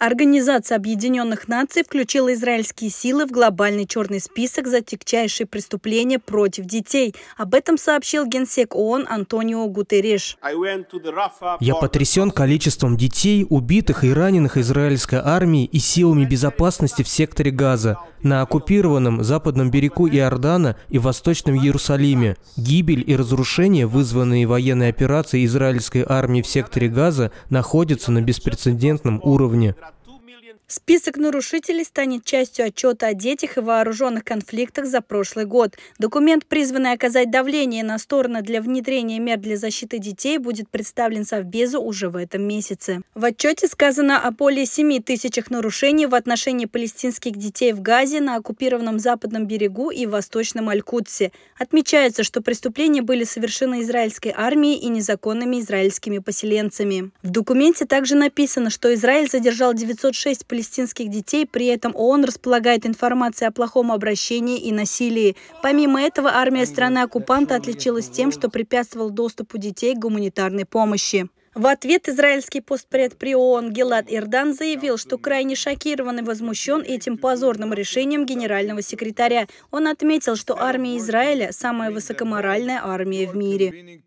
Организация Объединенных Наций включила израильские силы в глобальный черный список за тягчайшие преступления против детей. Об этом сообщил генсек ООН Антонио Гутереш. Я потрясен количеством детей, убитых и раненых израильской армией и силами безопасности в секторе Газа, на оккупированном западном берегу Иордана и восточном Иерусалиме. Гибель и разрушение, вызванные военной операцией израильской армии в секторе Газа, находятся на беспрецедентном уровне. Список нарушителей станет частью отчета о детях и вооруженных конфликтах за прошлый год. Документ, призванный оказать давление на стороны для внедрения мер для защиты детей, будет представлен Совбезу уже в этом месяце. В отчете сказано о более 7 тысячах нарушений в отношении палестинских детей в Газе, на оккупированном западном берегу и восточном Алькутсе. Отмечается, что преступления были совершены израильской армией и незаконными израильскими поселенцами. В документе также написано, что Израиль задержал 906 палестинцев палестинских детей, при этом ООН располагает информацией о плохом обращении и насилии. Помимо этого, армия страны-оккупанта отличилась тем, что препятствовала доступу детей к гуманитарной помощи. В ответ израильский постпред при ООН Гелат Ирдан заявил, что крайне шокирован и возмущен этим позорным решением генерального секретаря. Он отметил, что армия Израиля – самая высокоморальная армия в мире.